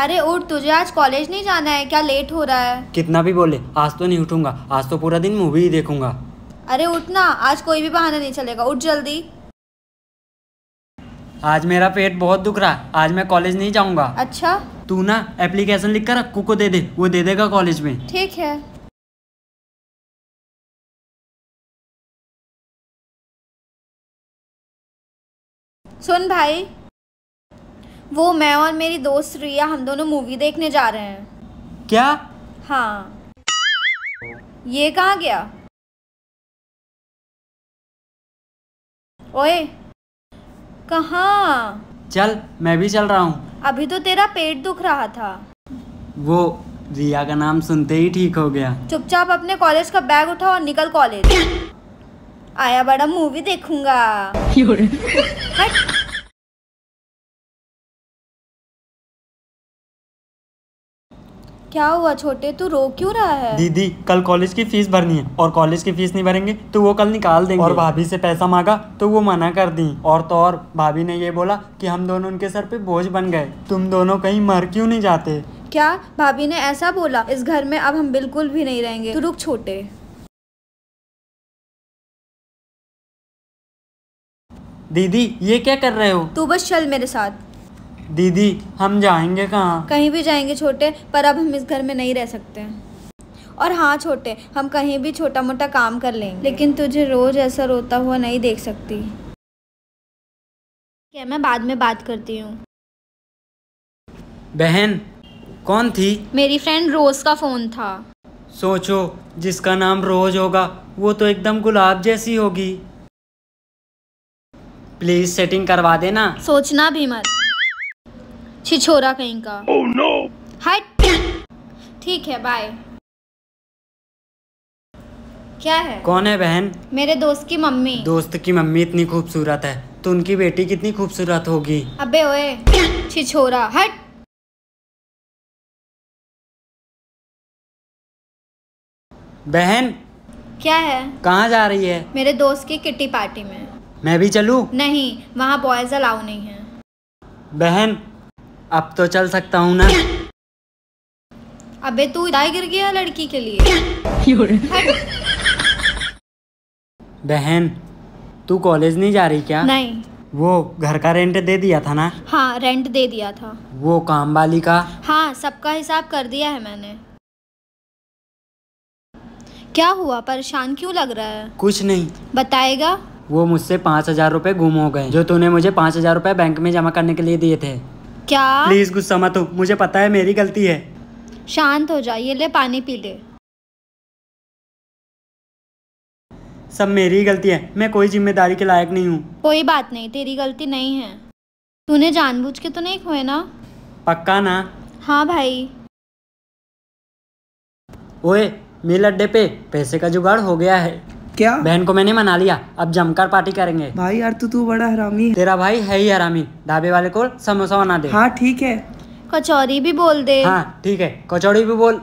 अरे उठ तुझे आज कॉलेज नहीं जाना है क्या लेट हो रहा है कितना भी बोले आज तो नहीं उठूंगा आज तो पूरा दिन मूवी ही देखूंगा अरे उठना आज कोई भी बहाना नहीं चलेगा उठ जल्दी आज मेरा पेट बहुत दुख रहा है आज मैं कॉलेज नहीं जाऊंगा अच्छा तू ना एप्लीकेशन लिख कर अक्कू को दे दे वो दे देगा कॉलेज में ठीक है सुन भाई वो मैं और मेरी दोस्त रिया हम दोनों मूवी देखने जा रहे हैं क्या हाँ ये कहाँ गया ओए कहाँ चल मैं भी चल रहा हूँ अभी तो तेरा पेट दुख रहा था वो रिया का नाम सुनते ही ठीक हो गया चुपचाप अपने कॉलेज का बैग उठा और निकल कॉलेज आया बड़ा मूवी देखूंगा क्या हुआ छोटे तू रो क्यों रहा है दीदी कल कॉलेज की फीस भरनी है और कॉलेज की फीस नहीं भरेंगे तो वो कल निकाल देंगे और भाभी से पैसा मांगा तो वो मना कर दी और तो और भाभी ने ये बोला कि हम दोनों उनके सर पे बोझ बन गए तुम दोनों कहीं मर क्यों नहीं जाते क्या भाभी ने ऐसा बोला इस घर में अब हम बिल्कुल भी नहीं रहेंगे तू रुक छोटे दीदी ये क्या कर रहे हो तू बस चल मेरे साथ दीदी हम जाएंगे कहाँ कहीं भी जाएंगे छोटे पर अब हम इस घर में नहीं रह सकते और हाँ छोटे हम कहीं भी छोटा मोटा काम कर लेंगे लेकिन तुझे रोज़ ऐसा रोता हुआ नहीं देख सकती क्या मैं बाद में बात करती हूँ बहन कौन थी मेरी फ्रेंड रोज़ का फ़ोन था सोचो जिसका नाम रोज़ होगा वो तो एकदम गुलाब जैसी होगी प्लीज़ सेटिंग करवा देना सोचना भी मत छिछोरा कहीं का oh, no. ठीक है बाय क्या है कौन है बहन मेरे दोस्त की मम्मी दोस्त की मम्मी इतनी खूबसूरत है तो उनकी बेटी कितनी खूबसूरत होगी अबे ओए छिछोरा हट बहन क्या है कहाँ जा रही है मेरे दोस्त की किटी पार्टी में मैं भी चलू नहीं वहाँ बॉयज अलाउ नहीं है बहन अब तो चल सकता हूँ ना अबे तू गिर गया लड़की के लिए बहन तू कॉलेज नहीं जा रही क्या नहीं वो घर का रेंट दे दिया था ना हाँ रेंट दे दिया था वो काम वाली का हाँ सबका हिसाब कर दिया है मैंने क्या हुआ परेशान क्यों लग रहा है कुछ नहीं बताएगा वो मुझसे पाँच हजार रूपए गुम हो गए जो तूने मुझे पाँच हजार रूपए बैंक में जमा करने के लिए दिए थे क्या प्लीज गुस्सा मत हो मुझे पता है मेरी गलती है शांत हो जाए ये ले पानी पी ले सब मेरी ही गलती है मैं कोई जिम्मेदारी के लायक नहीं हूँ कोई बात नहीं तेरी गलती नहीं है तूने जानबूझ के तो नहीं खोए ना पक्का ना हाँ भाई ओए मेल अड्डे पे पैसे का जुगाड़ हो गया है क्या बहन को मैंने मना लिया अब जमकर पार्टी करेंगे भाई यार तू तू तो बड़ा हरामी है तेरा भाई है ही हरामी ढाबे वाले को समोसा बना दे हाँ ठीक है कचौरी भी बोल दे हाँ ठीक है कचौड़ी भी बोल